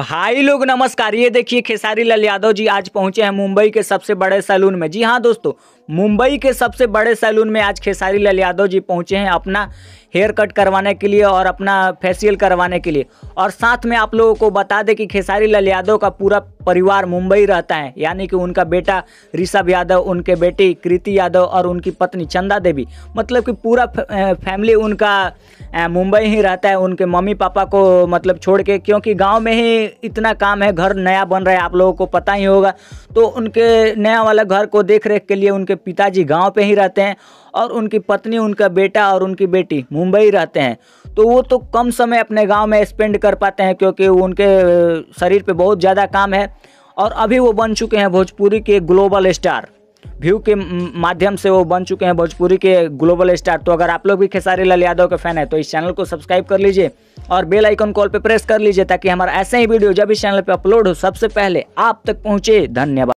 भाई लोग नमस्कार ये देखिए खेसारी लाल यादव जी आज पहुंचे हैं मुंबई के सबसे बड़े सैलून में जी हाँ दोस्तों मुंबई के सबसे बड़े सैलून में आज खेसारी लाल यादव जी पहुंचे हैं अपना हेयर कट करवाने के लिए और अपना फेसियल करवाने के लिए और साथ में आप लोगों को बता दें कि खेसारी लाल यादव का पूरा परिवार मुंबई रहता है यानी कि उनका बेटा ऋषभ यादव उनके बेटी कृति यादव और उनकी पत्नी चंदा देवी मतलब कि पूरा फैमिली उनका मुंबई ही रहता है उनके मम्मी पापा को मतलब छोड़ के क्योंकि गाँव में ही इतना काम है घर नया बन रहा है आप लोगों को पता ही होगा तो उनके नया वाला घर को देख रेख के लिए उनके पिताजी गांव पे ही रहते हैं और उनकी पत्नी उनका बेटा और उनकी बेटी मुंबई रहते हैं तो वो तो कम समय अपने गाँव में स्पेंड कर पाते हैं क्योंकि उनके शरीर पर बहुत ज़्यादा काम है और अभी वो बन चुके हैं भोजपुरी के ग्लोबल स्टार व्यू के माध्यम से वो बन चुके हैं भोजपुरी के ग्लोबल स्टार तो अगर आप लोग भी खेसारी लाल यादव के फैन है तो इस चैनल को सब्सक्राइब कर लीजिए और बेल आइकन कॉल पर प्रेस कर लीजिए ताकि हमारा ऐसे ही वीडियो जब इस चैनल पर अपलोड हो सबसे पहले आप तक पहुंचे धन्यवाद